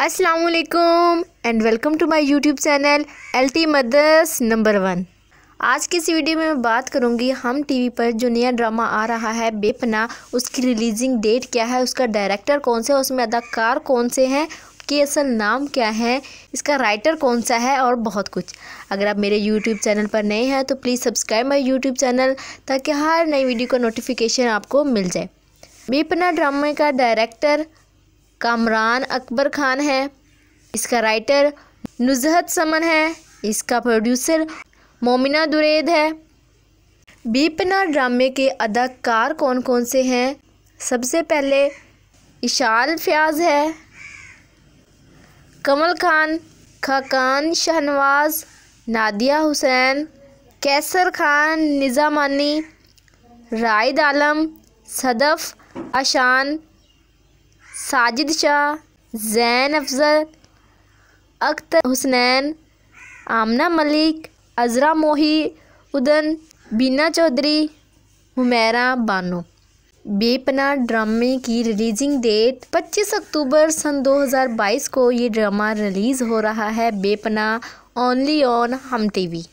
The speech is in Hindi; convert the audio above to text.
असलकुम and welcome to my YouTube channel L T mothers number one आज की इस वीडियो में मैं बात करूंगी हम टीवी पर जो नया ड्रामा आ रहा है बेपना उसकी रिलीजिंग डेट क्या है उसका डायरेक्टर कौन सा है उसमें अदाकार कौन से हैं के असल नाम क्या है इसका राइटर कौन सा है और बहुत कुछ अगर आप मेरे यूट्यूब चैनल पर नए हैं तो please subscribe my YouTube channel ताकि हर नई वीडियो का नोटिफिकेशन आपको मिल जाए बेपना ड्रामे का डायरेक्टर कामरान अकबर खान है इसका राइटर नुजहत समन है इसका प्रोड्यूसर मोमिना दुरेद है बीपना ड्रामे के अदाकार कौन कौन से हैं सबसे पहले इशाल फ्याज है कमल खान खाकान शहनवाज नादिया हुसैन कैसर खान निज़ामानी रायद आलम सदफ़ आशान साजिद शाह जैन अफजल अख्तर हुसनैन आमना मलिक अजरा मोही उदन बीना चौधरी हुमैरा बानो बेपना ड्रामे की रिलीजिंग डेट 25 अक्टूबर सन 2022 को ये ड्रामा रिलीज़ हो रहा है Bepanah only on Hum TV